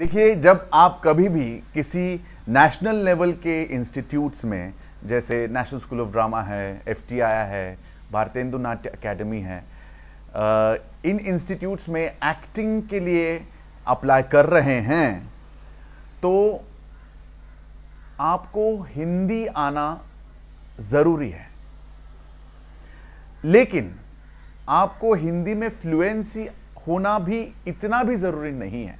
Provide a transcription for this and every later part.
देखिए जब आप कभी भी किसी नेशनल लेवल के इंस्टीट्यूट्स में जैसे नेशनल स्कूल ऑफ ड्रामा है एफ है भारतेंदु नाट्य अकेडमी है इन इंस्टीट्यूट्स में एक्टिंग के लिए अप्लाई कर रहे हैं तो आपको हिंदी आना ज़रूरी है लेकिन आपको हिंदी में फ्लुएंसी होना भी इतना भी ज़रूरी नहीं है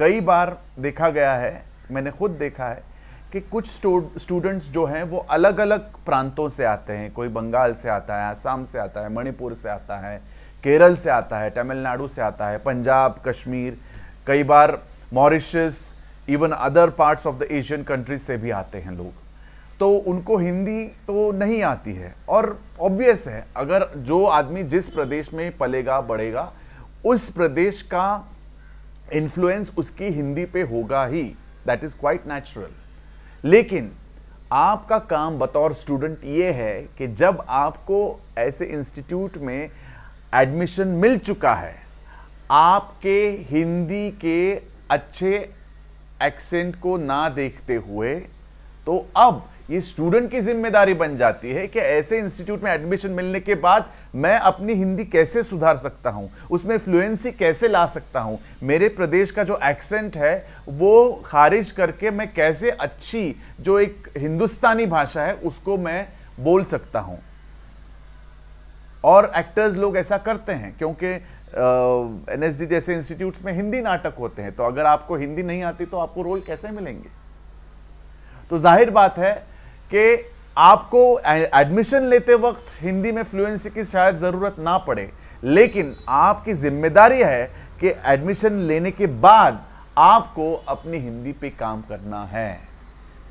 कई बार देखा गया है मैंने खुद देखा है कि कुछ स्टूडेंट्स जो हैं वो अलग अलग प्रांतों से आते हैं कोई बंगाल से आता है आसाम से आता है मणिपुर से आता है केरल से आता है तमिलनाडु से आता है पंजाब कश्मीर कई बार Mauritius even other parts of the Asian countries से भी आते हैं लोग तो उनको हिंदी तो नहीं आती है और ऑब्वियस है अगर जो आदमी जिस प्रदेश में पलेगा बढ़ेगा उस प्रदेश का इन्फ्लुएंस उसकी हिंदी पे होगा he that is quite natural लेकिन आपका काम बतौर स्टूडेंट ये है कि जब आपको ऐसे इंस्टीट्यूट में एडमिशन मिल चुका है आपके हिंदी के अच्छे एक्सेंट को ना देखते हुए तो अब ये स्टूडेंट की जिम्मेदारी बन जाती है कि ऐसे इंस्टीट्यूट में एडमिशन मिलने के बाद मैं अपनी हिंदी कैसे सुधार सकता हूँ उसमें फ्लुएंसी कैसे ला सकता हूँ मेरे प्रदेश का जो एक्सेंट है वो खारिज करके मैं कैसे अच्छी जो एक हिंदुस्तानी भाषा है उसको मैं बोल सकता हूँ और एक्टर्स लोग ऐसा करते हैं क्योंकि एन एस डी जैसे इंस्टीट्यूट्स में हिंदी नाटक होते हैं तो अगर आपको हिंदी नहीं आती तो आपको रोल कैसे मिलेंगे तो जाहिर बात है कि आपको एडमिशन लेते वक्त हिंदी में फ्लुएंसी की शायद ज़रूरत ना पड़े लेकिन आपकी जिम्मेदारी है कि एडमिशन लेने के बाद आपको अपनी हिंदी पे काम करना है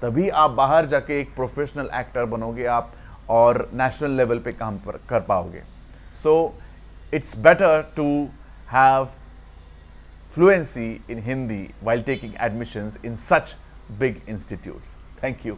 तभी आप बाहर जाके एक प्रोफेशनल एक्टर बनोगे आप और नेशनल लेवल पे काम पर, कर पाओगे so it's better to have fluency in Hindi while taking admission in such big institutes thank you